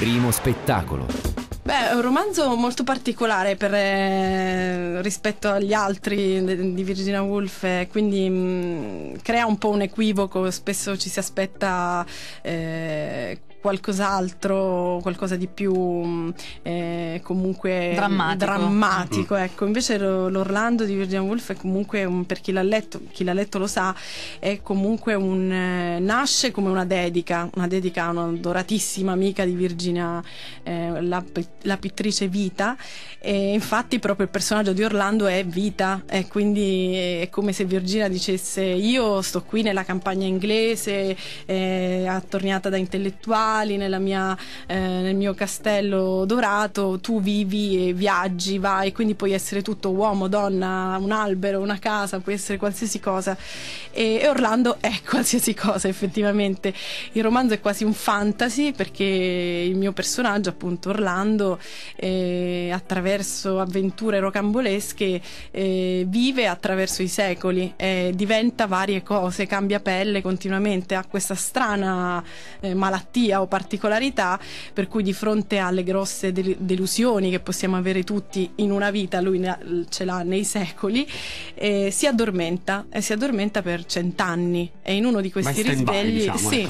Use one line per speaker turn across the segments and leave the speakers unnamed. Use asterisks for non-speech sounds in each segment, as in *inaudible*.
primo spettacolo. Beh, è un romanzo molto particolare per, eh, rispetto agli altri di Virginia Woolf, eh, quindi mh, mm, crea un po' un equivoco, spesso ci si aspetta eh, qualcos'altro, qualcosa di più mm, eh, comunque drammatico, drammatico mm. ecco. invece l'Orlando di Virginia Woolf è comunque un, per chi l'ha letto chi l'ha letto lo sa è comunque un eh, nasce come una dedica una dedica a una doratissima amica di Virginia eh, la, la, pittrice Vita e infatti proprio il personaggio di Orlando è Vita e quindi è come se Virginia dicesse io sto qui nella campagna inglese eh, attorniata da intellettuali nella mia, eh, nel mio castello dorato tu vivi e viaggi, vai, quindi puoi essere tutto uomo, donna, un albero, una casa, puoi essere qualsiasi cosa. E, Orlando è *laughs* qualsiasi cosa effettivamente. Il romanzo è quasi un fantasy perché il mio personaggio, appunto Orlando, eh, attraverso avventure rocambolesche eh, vive attraverso i secoli, eh, diventa varie cose, cambia pelle continuamente, ha questa strana eh, malattia o particolarità per cui di fronte alle grosse del- delusioni illusioni che possiamo avere tutti in una vita, lui ce l'ha nei secoli, eh, si addormenta e si addormenta per cent'anni e in uno di questi risvegli by, diciamo, sì,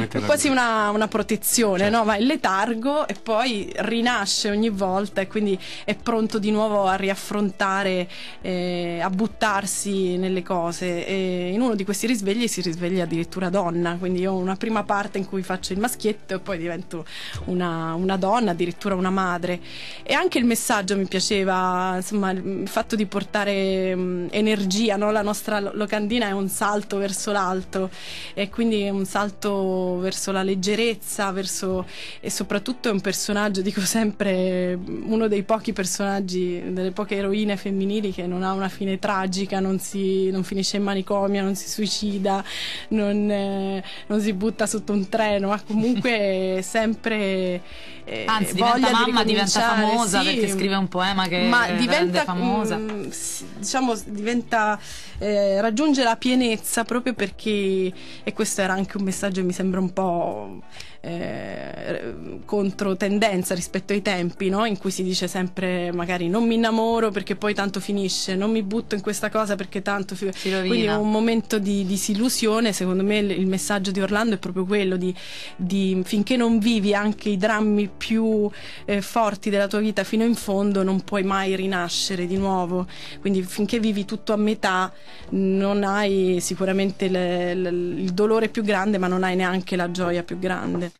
ecco. quasi una, una protezione, certo. no? va in letargo e poi rinasce ogni volta e quindi è pronto di nuovo a riaffrontare, eh, a buttarsi nelle cose e in uno di questi risvegli si risveglia addirittura donna, quindi io ho una prima parte in cui faccio il maschietto e poi divento una, una donna, addirittura una madre essere. E anche il messaggio mi piaceva, insomma, il fatto di portare mh, mm, energia, no? la nostra locandina è un salto verso l'alto e quindi è un salto verso la leggerezza, verso... e soprattutto è un personaggio, *laughs* dico sempre, uno dei pochi personaggi, delle poche eroine femminili che non ha una fine tragica, non, si, non finisce in manicomio, non si suicida, non, eh, non si butta sotto un treno, ma comunque sempre... Eh, Anzi, voglia mamma, di diventa famosa sì, perché scrive un poema che ma diventa famosa. Mh, mm, diciamo, diventa, eh, raggiunge la pienezza proprio perché, e questo era anche un messaggio mi sembra un po' eh, controtendenza rispetto ai tempi, no? in cui si dice sempre magari non mi innamoro perché poi tanto finisce, non mi butto in questa cosa perché tanto finisce. si rovina. Quindi un momento di disillusione, secondo me il, il messaggio di Orlando è proprio quello di, di, finché non vivi anche i drammi più eh, forti della tua vita fino in fondo non puoi mai rinascere di nuovo, quindi finché vivi tutto a metà non hai sicuramente le, le, il dolore più grande ma non hai neanche la gioia più grande.